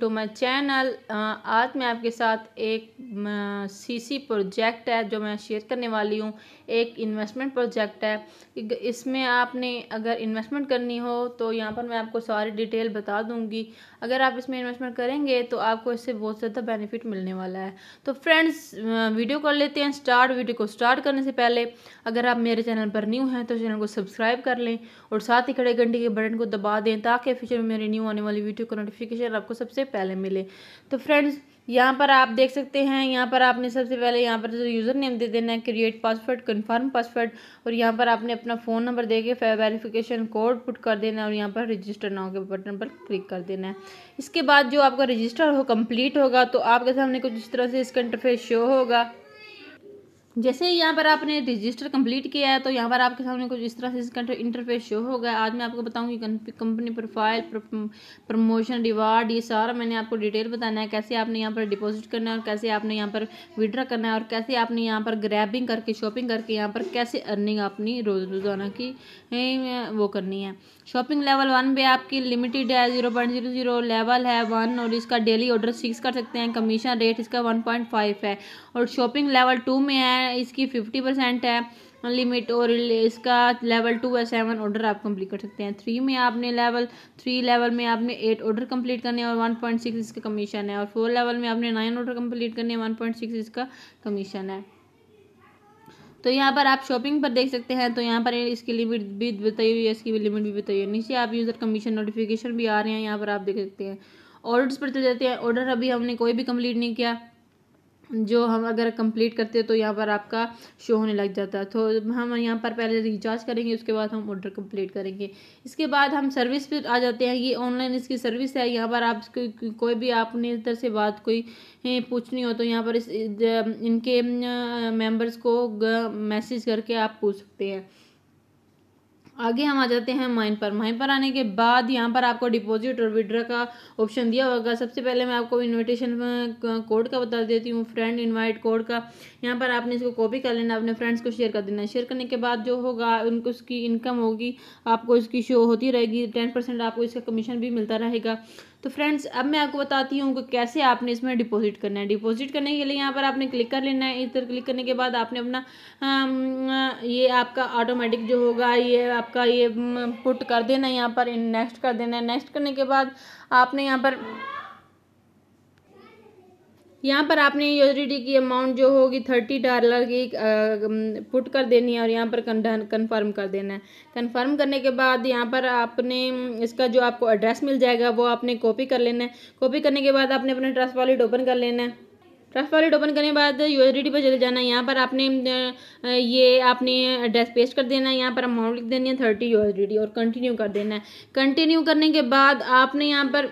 to my channel आज मैं आपके साथ एक सीसी प्रोजेक्ट है जो मैं शेयर करने वाली हूँ एक इन्वेस्टमेंट प्रोजेक्ट है इसमें आपने अगर इन्वेस्टमेंट करनी हो तो यहाँ पर मैं आपको सारी डिटेल बता दूँगी अगर आप इसमें इन्वेस्टमेंट करेंगे तो आपको इससे बहुत ज़्यादा बेनिफिट मिलने वाला है तो फ्रेंड्स वीडियो कर लेते हैं स्टार्ट वीडियो को स्टार्ट करने से पहले अगर आप मेरे चैनल पर न्यू हैं तो चैनल को सब्सक्राइब कर लें और साथ ही खड़े घंटे के बटन को दबा दें ताकि फ्यूचर में मेरी न्यू आने वाली वीडियो का नोटिफिकेशन आपको सबसे सबसे पहले मिले तो फ्रेंड्स यहाँ पर आप देख सकते हैं यहाँ पर आपने सबसे पहले यहाँ पर जो यूज़र नेम दे देना है क्रिएट पासवर्ड कन्फर्म पासवर्ड और यहाँ पर आपने अपना फ़ोन नंबर दे के वेरीफिकेशन कोड पुट कर देना है और यहाँ पर रजिस्टर नाउ के बटन पर क्लिक कर देना है इसके बाद जो आपका रजिस्टर हो कंप्लीट होगा तो आपके सामने कुछ इस तरह से इसका इंटरफेस शो होगा जैसे ही यहाँ पर आपने रजिस्टर कंप्लीट किया है तो यहाँ पर आपके सामने कुछ इस तरह से इसका इंटरफेस शो होगा आज मैं आपको बताऊँगी कंपनी प्रोफाइल प्रमोशन रिवार्ड ये सारा मैंने आपको डिटेल बताना है कैसे आपने यहाँ पर डिपॉजिट करना है और कैसे आपने यहाँ पर विड्रा करना है और कैसे आपने यहाँ पर ग्रैबिंग करके शॉपिंग करके यहाँ पर कैसे अर्निंग अपनी रोज रोजाना की वो करनी है शॉपिंग लेवल वन पे आपकी लिमिटेड है zero point zero zero level है वन और इसका डेली ऑर्डर सिक्स कर सकते हैं कमीशन रेट इसका वन पॉइंट फाइव है और शॉपिंग लेवल टू में है परसेंट इसकी फिफ्टी परसेंट है लिमिट और इसका लेवल टू है सेवन ऑर्डर आप कंप्लीट कर सकते हैं थ्री में आपने लेवल थ्री लेवल में आपने एट ऑर्डर कंप्लीट करने और वन पॉइंट सिक्स इसका कमीशन है और फोर लेवल में आपने नाइन ऑर्डर कंप्लीट करने वन पॉइंट सिक्स इसका कमीशन है तो यहाँ पर आप शॉपिंग पर देख सकते हैं तो यहाँ पर इसकी लिमिट भी बताई हुई है इसकी भी लिमिट भी बताई हुई है नीचे आप यूज़र कमीशन नोटिफिकेशन भी आ रहे हैं यहाँ पर आप देख सकते हैं ऑर्डर्स पर चले जाते हैं ऑर्डर अभी हमने कोई भी कंप्लीट नहीं किया जो हम अगर कंप्लीट करते हैं तो यहाँ पर आपका शो होने लग जाता है तो हम यहाँ पर पहले रिचार्ज करेंगे उसके बाद हम ऑर्डर कंप्लीट करेंगे इसके बाद हम सर्विस पर आ जाते हैं ये ऑनलाइन इसकी सर्विस है यहाँ पर आप कोई भी आपने इधर से बात कोई पूछनी हो तो यहाँ पर इस इनके मेंबर्स को मैसेज करके आप पूछ सकते हैं आगे हम आ जाते हैं माइन पर माइन पर आने के बाद यहाँ पर आपको डिपॉजिट और विड्रा का ऑप्शन दिया होगा सबसे पहले मैं आपको इनविटेशन कोड का बता देती हूँ फ्रेंड इनवाइट कोड का यहाँ पर आपने इसको कॉपी कर लेना अपने फ्रेंड्स को शेयर कर देना शेयर करने के बाद जो होगा उनको उसकी इनकम होगी आपको इसकी शो होती रहेगी टेन परसेंट आपको इसका कमीशन भी मिलता रहेगा तो फ्रेंड्स अब मैं आपको बताती हूँ कि कैसे आपने इसमें डिपॉजिट करना है डिपॉजिट करने के लिए यहाँ पर आपने क्लिक कर लेना है इधर क्लिक करने के बाद आपने अपना ये आपका ऑटोमेटिक जो होगा ये आपका ये पुट कर देना है यहाँ पर नेक्स्ट कर देना है नेक्स्ट करने के बाद आपने यहाँ पर यहाँ पर आपने यूएसडीटी की अमाउंट जो होगी थर्टी डॉलर की पुट कर देनी है और यहाँ पर कंफर्म कर देना है कंफर्म करने के बाद यहाँ पर आपने इसका जो आपको एड्रेस मिल जाएगा वो आपने कॉपी कर लेना है कॉपी करने के बाद आपने अपना ट्रस्ट वॉलेट ओपन कर लेना है ट्रस्ट वॉलेट ओपन करने के बाद यूएसडीटी पर चले जाना है यहाँ पर आपने ये आपने एड्रेस पेस्ट कर देना है यहाँ पर अमाउंट लिख देनी है थर्टी यूएसडीटी और कंटिन्यू कर देना है कंटिन्यू करने के बाद आपने यहाँ पर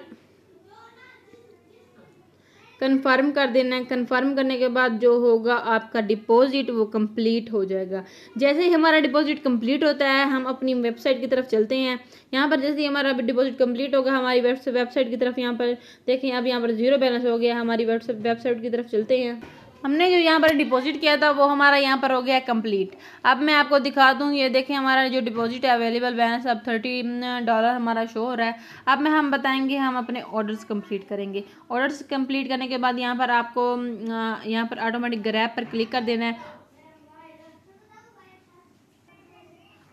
कंफर्म कर देना है कंफर्म करने के बाद जो होगा आपका डिपॉजिट वो कंप्लीट हो जाएगा जैसे ही हमारा डिपॉजिट कंप्लीट होता है हम अपनी वेबसाइट की तरफ चलते हैं यहाँ पर जैसे ही हमारा डिपॉजिट कंप्लीट होगा हमारी वेबसाइट की तरफ यहाँ पर देखें अब यहाँ पर जीरो बैलेंस हो गया हमारी वेबसाइट की तरफ चलते हैं हमने जो यहाँ पर डिपॉजिट किया था वो हमारा यहाँ पर हो गया कंप्लीट अब मैं आपको दिखा दूँ ये देखें हमारा जो डिपॉजिट है अवेलेबल बैलेंस अब थर्टी डॉलर हमारा शो हो रहा है अब मैं हम बताएंगे हम अपने ऑर्डर्स कंप्लीट करेंगे ऑर्डर्स कंप्लीट करने के बाद यहाँ पर आपको यहाँ पर ऑटोमेटिक ग्रैप पर क्लिक कर देना है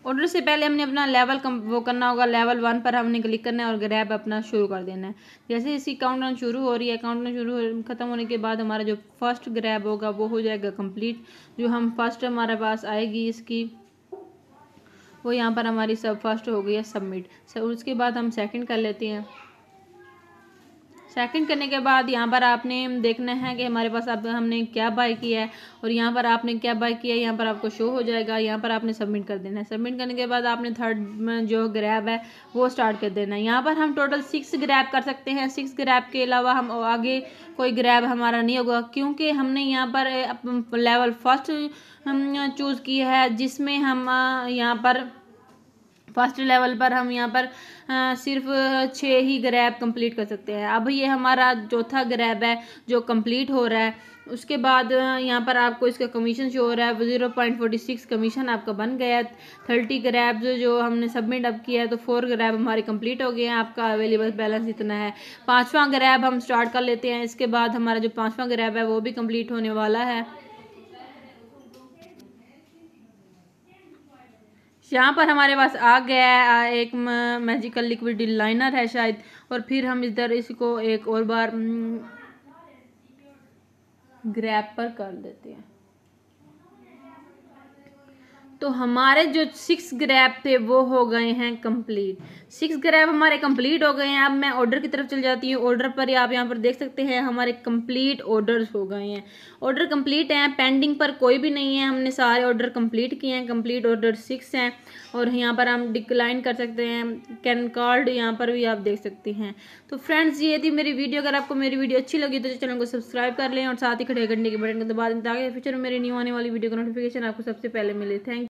ऑर्डर से पहले हमने अपना लेवल कम वो करना होगा लेवल वन पर हमने क्लिक करना है और ग्रैब अपना शुरू कर देना है जैसे इसकी डाउन शुरू हो रही है डाउन शुरू हो ख़त्म होने के बाद हमारा जो फर्स्ट ग्रैब होगा वो हो जाएगा कंप्लीट जो हम फर्स्ट हमारे पास आएगी इसकी वो यहाँ पर हमारी सब फर्स्ट हो गई है सबमिट उसके बाद हम सेकेंड कर लेते हैं सेकंड करने के बाद यहाँ पर आपने देखना है कि हमारे पास अब हमने क्या बाय किया है और यहाँ पर आपने क्या बाय किया है यहाँ पर आपको शो हो जाएगा यहाँ पर आपने सबमिट कर देना है सबमिट करने के बाद आपने थर्ड जो ग्रैब है वो स्टार्ट कर देना है यहाँ पर हम टोटल सिक्स ग्रैब कर सकते हैं सिक्स ग्रैब के अलावा हम आगे कोई ग्रैब हमारा नहीं होगा क्योंकि हमने यहाँ पर लेवल फर्स्ट चूज़ की है जिसमें हम यहाँ पर फर्स्ट लेवल पर हम यहाँ पर आ, सिर्फ छः ही ग्रैब कंप्लीट कर सकते हैं अब ये हमारा चौथा ग्रैब है जो कंप्लीट हो रहा है उसके बाद यहाँ पर आपको इसका कमीशन शो हो रहा है zero point forty six commission आपका बन गया थर्टी ग्रैब जो, जो हमने सबमिट अब किया है तो फोर ग्रैब हमारे कंप्लीट हो गए हैं आपका अवेलेबल बैलेंस इतना है पांचवा ग्रैब हम स्टार्ट कर लेते हैं इसके बाद हमारा जो पाँचवा ग्रैब है वो भी कंप्लीट होने वाला है यहाँ पर हमारे पास आ गया है एक मैजिकल लिक्विड लाइनर है शायद और फिर हम इधर इसको एक और बार ग्रैप हम्म, पर कर देते हैं तो हमारे जो सिक्स ग्रैप थे वो हो गए हैं कंप्लीट सिक्स ग्रैप हमारे कंप्लीट हो गए हैं अब मैं ऑर्डर की तरफ चल जाती हूँ ऑर्डर पर आप यहाँ पर देख सकते हैं हमारे कंप्लीट ऑर्डर्स हो गए हैं ऑर्डर कंप्लीट हैं पेंडिंग पर कोई भी नहीं है हमने सारे ऑर्डर कंप्लीट किए हैं कंप्लीट ऑर्डर सिक्स हैं और यहाँ पर हम डिक्लाइन कर सकते हैं कैन कार्ड यहाँ पर भी आप देख सकते हैं तो फ्रेंड्स ये थी मेरी वीडियो अगर आपको मेरी वीडियो अच्छी लगी तो चैनल को सब्सक्राइब कर लें और साथ ही खड़े घंटे के बटन को दबा दें ताकि फ्यूचर में मेरी न्यू आने वाली वीडियो का नोटिफिकेशन आपको सबसे पहले मिले थैंक